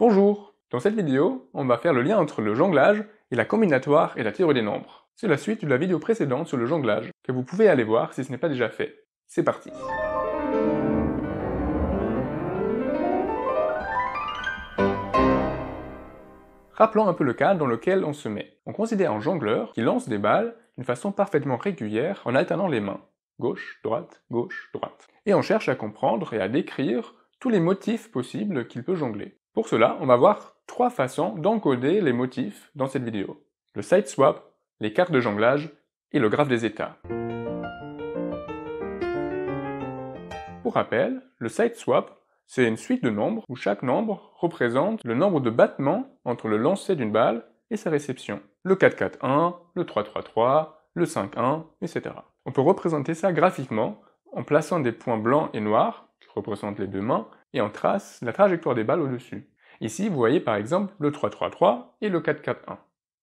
Bonjour Dans cette vidéo, on va faire le lien entre le jonglage et la combinatoire et la théorie des nombres. C'est la suite de la vidéo précédente sur le jonglage, que vous pouvez aller voir si ce n'est pas déjà fait. C'est parti Rappelons un peu le cas dans lequel on se met. On considère un jongleur qui lance des balles d'une façon parfaitement régulière en alternant les mains. Gauche, droite, gauche, droite. Et on cherche à comprendre et à décrire tous les motifs possibles qu'il peut jongler. Pour cela, on va voir trois façons d'encoder les motifs dans cette vidéo. Le site swap, les cartes de jonglage et le graphe des états. Pour rappel, le site swap, c'est une suite de nombres où chaque nombre représente le nombre de battements entre le lancer d'une balle et sa réception. Le 4-4-1, le 3-3-3, le 5-1, etc. On peut représenter ça graphiquement en plaçant des points blancs et noirs, qui représentent les deux mains, et en trace la trajectoire des balles au-dessus. Ici, vous voyez par exemple le 333 et le 441.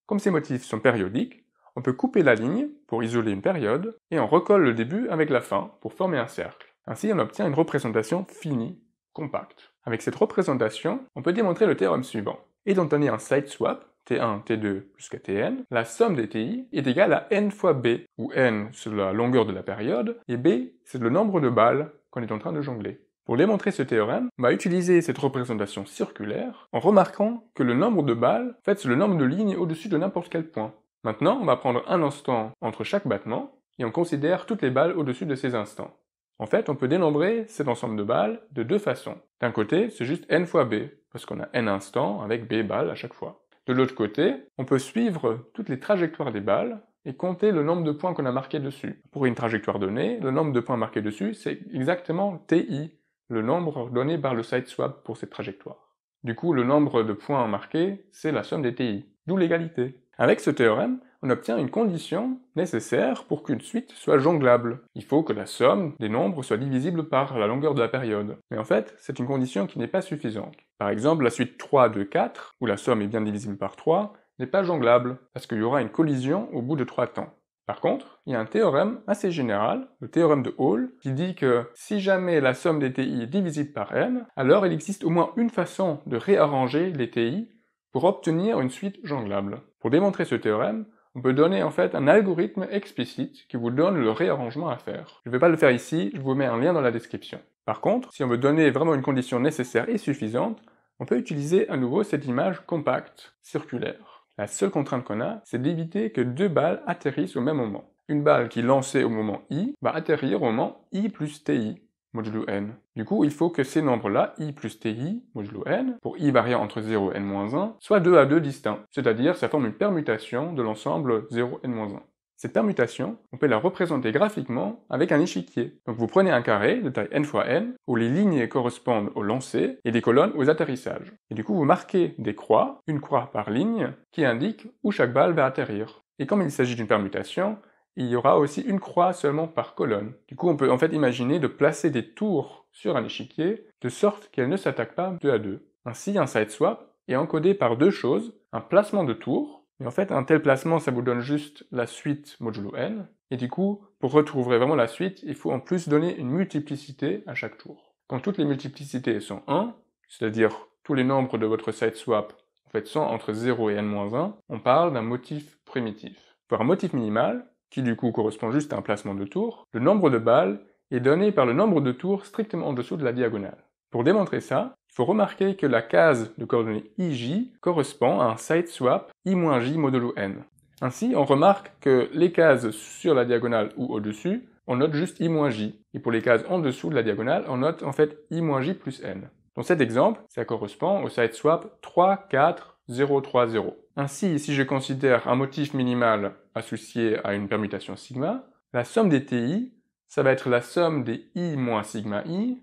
Comme ces motifs sont périodiques, on peut couper la ligne pour isoler une période et on recolle le début avec la fin pour former un cercle. Ainsi, on obtient une représentation finie, compacte. Avec cette représentation, on peut démontrer le théorème suivant. Étant donné un side swap, T1, T2 jusqu'à Tn, la somme des TI est égale à n fois B, où n c'est la longueur de la période et B c'est le nombre de balles qu'on est en train de jongler. Pour démontrer ce théorème, on va utiliser cette représentation circulaire en remarquant que le nombre de balles fait c'est le nombre de lignes au-dessus de n'importe quel point. Maintenant, on va prendre un instant entre chaque battement et on considère toutes les balles au-dessus de ces instants. En fait, on peut dénombrer cet ensemble de balles de deux façons. D'un côté, c'est juste n fois b, parce qu'on a n instants avec b balles à chaque fois. De l'autre côté, on peut suivre toutes les trajectoires des balles et compter le nombre de points qu'on a marqués dessus. Pour une trajectoire donnée, le nombre de points marqués dessus, c'est exactement ti, le nombre donné par le swap pour cette trajectoire. Du coup, le nombre de points marqués, c'est la somme des TI, d'où l'égalité. Avec ce théorème, on obtient une condition nécessaire pour qu'une suite soit jonglable. Il faut que la somme des nombres soit divisible par la longueur de la période. Mais en fait, c'est une condition qui n'est pas suffisante. Par exemple, la suite 3 de 4, où la somme est bien divisible par 3, n'est pas jonglable, parce qu'il y aura une collision au bout de 3 temps. Par contre, il y a un théorème assez général, le théorème de Hall, qui dit que si jamais la somme des TI est divisible par n, alors il existe au moins une façon de réarranger les TI pour obtenir une suite jonglable. Pour démontrer ce théorème, on peut donner en fait un algorithme explicite qui vous donne le réarrangement à faire. Je ne vais pas le faire ici, je vous mets un lien dans la description. Par contre, si on veut donner vraiment une condition nécessaire et suffisante, on peut utiliser à nouveau cette image compacte, circulaire. La seule contrainte qu'on a, c'est d'éviter que deux balles atterrissent au même moment. Une balle qui est lancée au moment i va atterrir au moment i plus ti, modulo n. Du coup, il faut que ces nombres-là, i plus ti, modulo n, pour i variant entre 0 et n-1, soient deux à deux distincts, c'est-à-dire ça forme une permutation de l'ensemble 0 n-1. Cette permutation, on peut la représenter graphiquement avec un échiquier. Donc vous prenez un carré de taille n fois n, où les lignes correspondent aux lancers et des colonnes aux atterrissages. Et du coup vous marquez des croix, une croix par ligne, qui indique où chaque balle va atterrir. Et comme il s'agit d'une permutation, il y aura aussi une croix seulement par colonne. Du coup on peut en fait imaginer de placer des tours sur un échiquier, de sorte qu'elles ne s'attaquent pas deux à deux. Ainsi un side swap est encodé par deux choses, un placement de tours, mais en fait, un tel placement, ça vous donne juste la suite modulo n. Et du coup, pour retrouver vraiment la suite, il faut en plus donner une multiplicité à chaque tour. Quand toutes les multiplicités sont 1, c'est-à-dire tous les nombres de votre side swap en fait, sont entre 0 et n-1, on parle d'un motif primitif. Pour un motif minimal, qui du coup correspond juste à un placement de tour, le nombre de balles est donné par le nombre de tours strictement en dessous de la diagonale. Pour démontrer ça, il faut remarquer que la case de coordonnées ij correspond à un swap i-j modulo n. Ainsi, on remarque que les cases sur la diagonale ou au-dessus, on note juste i-j, et pour les cases en dessous de la diagonale, on note en fait i-j plus n. Dans cet exemple, ça correspond au swap 3, 4, 0, 3, 0. Ainsi, si je considère un motif minimal associé à une permutation sigma, la somme des ti, ça va être la somme des i sigma i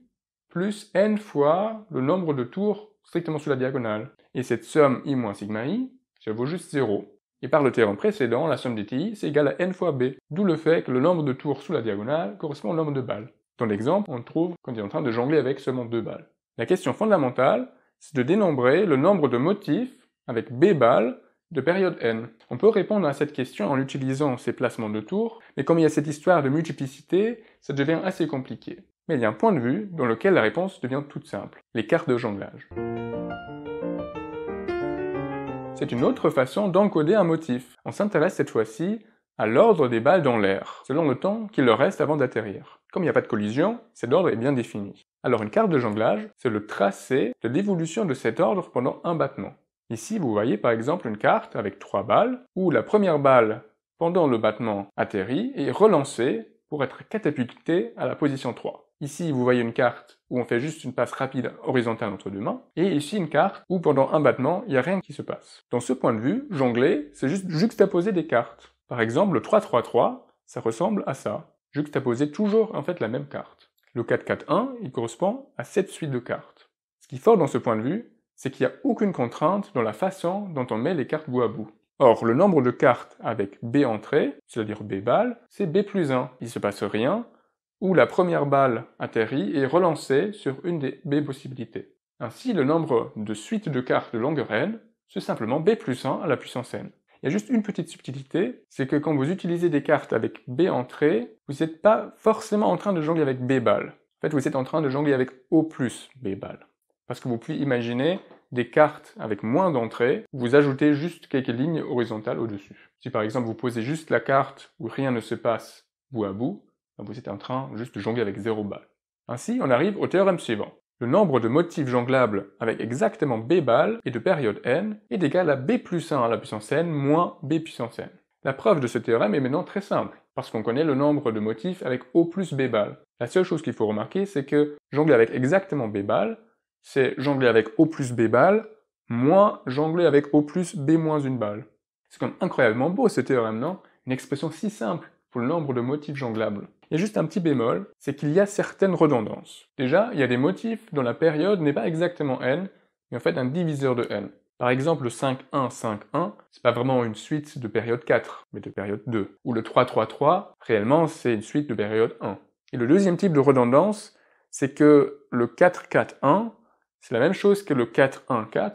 plus n fois le nombre de tours strictement sous la diagonale. Et cette somme i moins sigma i, ça vaut juste 0. Et par le théorème précédent, la somme des ti, c'est égal à n fois b, d'où le fait que le nombre de tours sous la diagonale correspond au nombre de balles. Dans l'exemple, on trouve qu'on est en train de jongler avec seulement deux balles. La question fondamentale, c'est de dénombrer le nombre de motifs avec b balles de période n. On peut répondre à cette question en utilisant ces placements de tours, mais comme il y a cette histoire de multiplicité, ça devient assez compliqué mais il y a un point de vue dans lequel la réponse devient toute simple, Les cartes de jonglage. C'est une autre façon d'encoder un motif. On s'intéresse cette fois-ci à l'ordre des balles dans l'air, selon le temps qu'il leur reste avant d'atterrir. Comme il n'y a pas de collision, cet ordre est bien défini. Alors une carte de jonglage, c'est le tracé de l'évolution de cet ordre pendant un battement. Ici, vous voyez par exemple une carte avec trois balles, où la première balle, pendant le battement, atterrit et est relancée pour être catapultée à la position 3. Ici, vous voyez une carte où on fait juste une passe rapide horizontale entre deux mains, et ici une carte où pendant un battement, il n'y a rien qui se passe. Dans ce point de vue, jongler, c'est juste juxtaposer des cartes. Par exemple, le 3-3-3, ça ressemble à ça. Juxtaposer toujours en fait la même carte. Le 4-4-1, il correspond à cette suite de cartes. Ce qui est fort dans ce point de vue, c'est qu'il n'y a aucune contrainte dans la façon dont on met les cartes bout à bout. Or, le nombre de cartes avec B entrée, c'est-à-dire B balle, c'est B plus 1. Il se passe rien, où la première balle atterrit et est relancée sur une des B possibilités. Ainsi, le nombre de suites de cartes de longueur n, c'est simplement B plus 1 à la puissance n. Il y a juste une petite subtilité, c'est que quand vous utilisez des cartes avec B entrées, vous n'êtes pas forcément en train de jongler avec B balles. En fait, vous êtes en train de jongler avec O plus B balles. Parce que vous pouvez imaginer des cartes avec moins d'entrées, vous ajoutez juste quelques lignes horizontales au-dessus. Si par exemple vous posez juste la carte où rien ne se passe bout à bout, vous êtes en train juste de jongler avec 0 balles. Ainsi, on arrive au théorème suivant. Le nombre de motifs jonglables avec exactement b balles et de période n est égal à b plus 1 à la puissance n moins b puissance n. La preuve de ce théorème est maintenant très simple, parce qu'on connaît le nombre de motifs avec O plus B balles. La seule chose qu'il faut remarquer, c'est que jongler avec exactement B balles, c'est jongler avec O plus B balles, moins jongler avec O plus B moins une balle. C'est quand même incroyablement beau ce théorème, non Une expression si simple pour le nombre de motifs jonglables. Il y a juste un petit bémol, c'est qu'il y a certaines redondances. Déjà, il y a des motifs dont la période n'est pas exactement n, mais en fait un diviseur de n. Par exemple, le 5-1-5-1, c'est pas vraiment une suite de période 4, mais de période 2. Ou le 3-3-3, réellement, c'est une suite de période 1. Et le deuxième type de redondance, c'est que le 4-4-1, c'est la même chose que le 4-1-4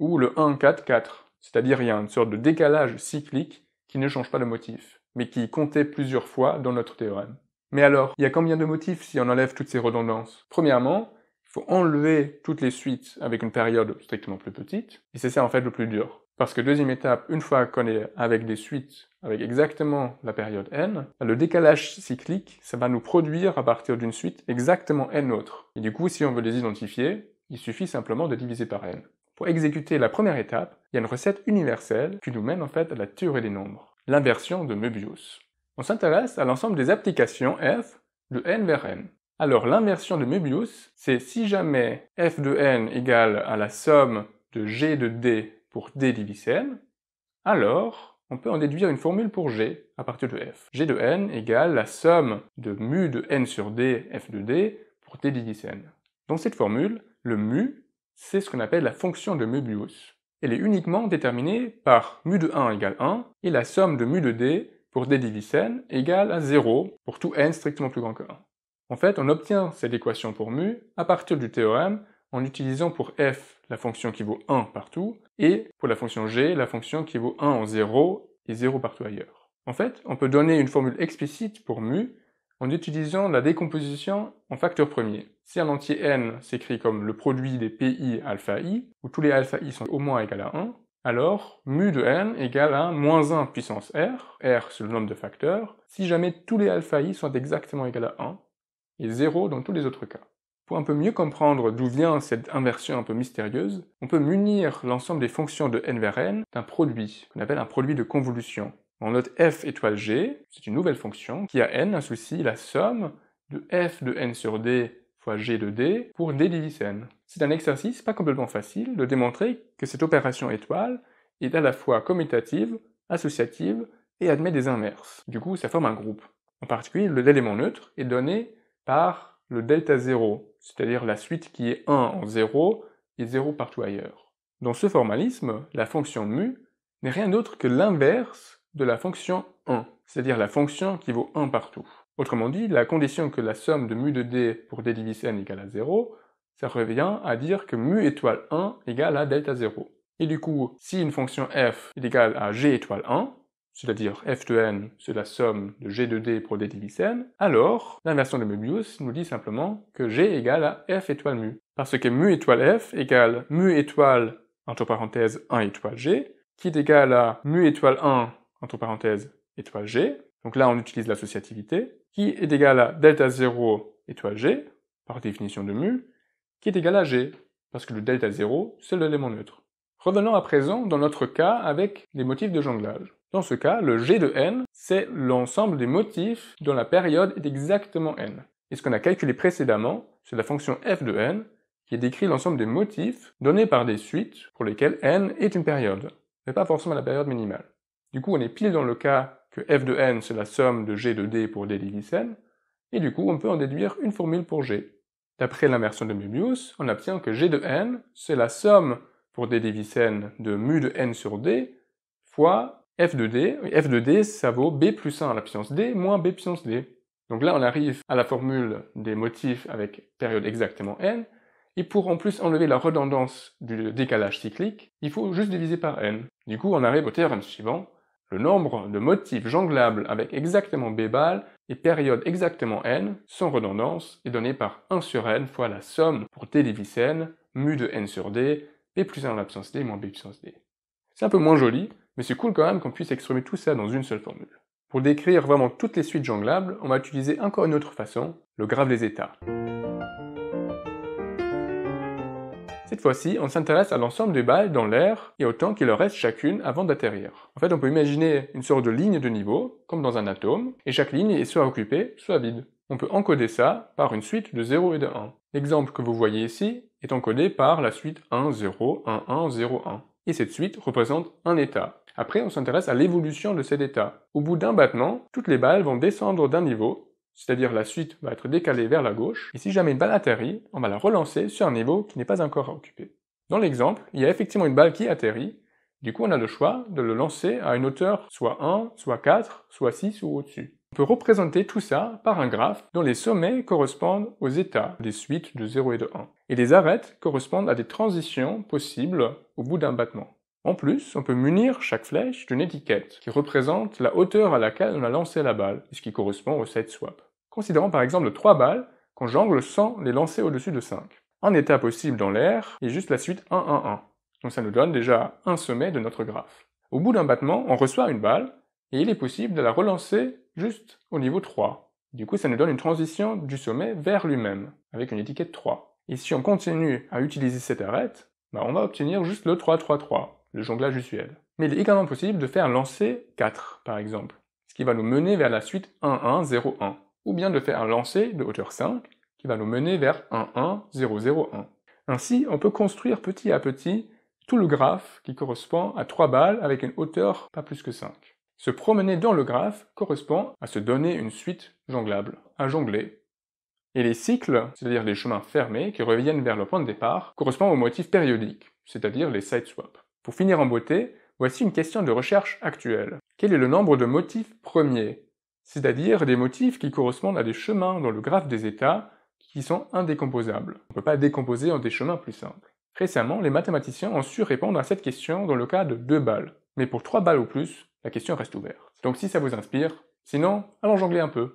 ou le 1-4-4. C'est-à-dire, il y a une sorte de décalage cyclique qui ne change pas le motif, mais qui comptait plusieurs fois dans notre théorème. Mais alors, il y a combien de motifs si on enlève toutes ces redondances Premièrement, il faut enlever toutes les suites avec une période strictement plus petite, et c'est ça en fait le plus dur. Parce que deuxième étape, une fois qu'on est avec des suites, avec exactement la période n, le décalage cyclique, ça va nous produire à partir d'une suite exactement n autre. Et du coup, si on veut les identifier, il suffit simplement de diviser par n. Pour exécuter la première étape, il y a une recette universelle qui nous mène en fait à la théorie des nombres, l'inversion de Möbius. On s'intéresse à l'ensemble des applications f de n vers n. Alors l'inversion de Möbius, c'est si jamais f de n égale à la somme de g de d pour d n, alors on peut en déduire une formule pour g à partir de f. g de n égale la somme de mu de n sur d f de d pour d divisé n. Dans cette formule, le mu, c'est ce qu'on appelle la fonction de Möbius. Elle est uniquement déterminée par mu de 1 égale 1 et la somme de mu de d pour d divisé n égale à 0 pour tout n strictement plus grand que 1. En fait, on obtient cette équation pour mu à partir du théorème en utilisant pour f la fonction qui vaut 1 partout et pour la fonction g la fonction qui vaut 1 en 0 et 0 partout ailleurs. En fait, on peut donner une formule explicite pour mu en utilisant la décomposition en facteurs premiers. Si un entier n s'écrit comme le produit des pi alpha i, où tous les alpha i sont au moins égal à 1, alors, mu de n égale à moins 1 puissance r, r sur le nombre de facteurs, si jamais tous les alpha i sont exactement égaux à 1, et 0 dans tous les autres cas. Pour un peu mieux comprendre d'où vient cette inversion un peu mystérieuse, on peut munir l'ensemble des fonctions de n vers n d'un produit, qu'on appelle un produit de convolution. On note f étoile g, c'est une nouvelle fonction, qui a n souci, la somme de f de n sur d g de d pour d C'est un exercice pas complètement facile de démontrer que cette opération étoile est à la fois commutative, associative et admet des inverses. Du coup, ça forme un groupe. En particulier, le d'élément neutre est donné par le delta 0, c'est-à-dire la suite qui est 1 en 0 et 0 partout ailleurs. Dans ce formalisme, la fonction mu n'est rien d'autre que l'inverse de la fonction 1, c'est-à-dire la fonction qui vaut 1 partout. Autrement dit, la condition que la somme de mu de d pour d divisé n égale à 0, ça revient à dire que mu étoile 1 égale à delta 0. Et du coup, si une fonction f est égale à g étoile 1, c'est-à-dire f de n, c'est la somme de g de d pour d divisé n, alors l'inversion de Möbius nous dit simplement que g égale à f étoile mu. Parce que mu étoile f égale mu étoile, entre parenthèses, 1 étoile g, qui est égal à mu étoile 1 entre parenthèses, étoile G, donc là on utilise l'associativité, qui est égal à delta 0 étoile G, par définition de mu, qui est égal à G, parce que le delta 0, c'est l'élément neutre. Revenons à présent dans notre cas avec les motifs de jonglage. Dans ce cas, le G de n, c'est l'ensemble des motifs dont la période est exactement n. Et ce qu'on a calculé précédemment, c'est la fonction f de n, qui décrit l'ensemble des motifs donnés par des suites pour lesquelles n est une période, mais pas forcément la période minimale. Du coup, on est pile dans le cas que f de n, c'est la somme de g de d pour d N, et du coup, on peut en déduire une formule pour g. D'après l'inversion de Möbius, on obtient que g de n, c'est la somme pour d N de mu de n sur d fois f de d, et f de d, ça vaut b plus 1 à la puissance d moins b puissance d. Donc là, on arrive à la formule des motifs avec période exactement n, et pour en plus enlever la redondance du décalage cyclique, il faut juste diviser par n. Du coup, on arrive au théorème suivant, le nombre de motifs jonglables avec exactement B balles et période exactement n, sans redondance, est donné par 1 sur n fois la somme pour t n, mu de n sur d, b plus 1 en l'absence d moins b puissance d. C'est un peu moins joli, mais c'est cool quand même qu'on puisse exprimer tout ça dans une seule formule. Pour décrire vraiment toutes les suites jonglables, on va utiliser encore une autre façon, le graphe des états. Cette fois-ci, on s'intéresse à l'ensemble des balles dans l'air et au temps qu'il leur reste chacune avant d'atterrir. En fait, on peut imaginer une sorte de ligne de niveau, comme dans un atome, et chaque ligne est soit occupée, soit vide. On peut encoder ça par une suite de 0 et de 1. L'exemple que vous voyez ici est encodé par la suite 1, 0, 1, 1, 0, 1. Et cette suite représente un état. Après, on s'intéresse à l'évolution de cet état. Au bout d'un battement, toutes les balles vont descendre d'un niveau c'est-à-dire la suite va être décalée vers la gauche, et si jamais une balle atterrit, on va la relancer sur un niveau qui n'est pas encore occupé. Dans l'exemple, il y a effectivement une balle qui atterrit, du coup on a le choix de le lancer à une hauteur soit 1, soit 4, soit 6 ou au-dessus. On peut représenter tout ça par un graphe dont les sommets correspondent aux états des suites de 0 et de 1, et les arêtes correspondent à des transitions possibles au bout d'un battement. En plus, on peut munir chaque flèche d'une étiquette qui représente la hauteur à laquelle on a lancé la balle, ce qui correspond au 7 swap. Considérons par exemple 3 balles qu'on jongle sans les lancer au-dessus de 5. Un état possible dans l'air est juste la suite 1-1-1, donc ça nous donne déjà un sommet de notre graphe. Au bout d'un battement, on reçoit une balle, et il est possible de la relancer juste au niveau 3. Du coup, ça nous donne une transition du sommet vers lui-même, avec une étiquette 3. Et si on continue à utiliser cette arête, bah, on va obtenir juste le 3-3-3, le jonglage usuel. Mais il est également possible de faire lancer 4, par exemple, ce qui va nous mener vers la suite 1 1 ou bien de faire lancer de hauteur 5, qui va nous mener vers 1 1 Ainsi, on peut construire petit à petit tout le graphe qui correspond à 3 balles avec une hauteur pas plus que 5. Se promener dans le graphe correspond à se donner une suite jonglable, à jongler. Et les cycles, c'est-à-dire les chemins fermés qui reviennent vers le point de départ, correspondent aux motifs périodiques, c'est-à-dire les side swaps. Pour finir en beauté, voici une question de recherche actuelle. Quel est le nombre de motifs premiers C'est-à-dire des motifs qui correspondent à des chemins dans le graphe des états qui sont indécomposables. On ne peut pas décomposer en des chemins plus simples. Récemment, les mathématiciens ont su répondre à cette question dans le cas de deux balles. Mais pour trois balles ou plus, la question reste ouverte. Donc si ça vous inspire, sinon, allons jongler un peu.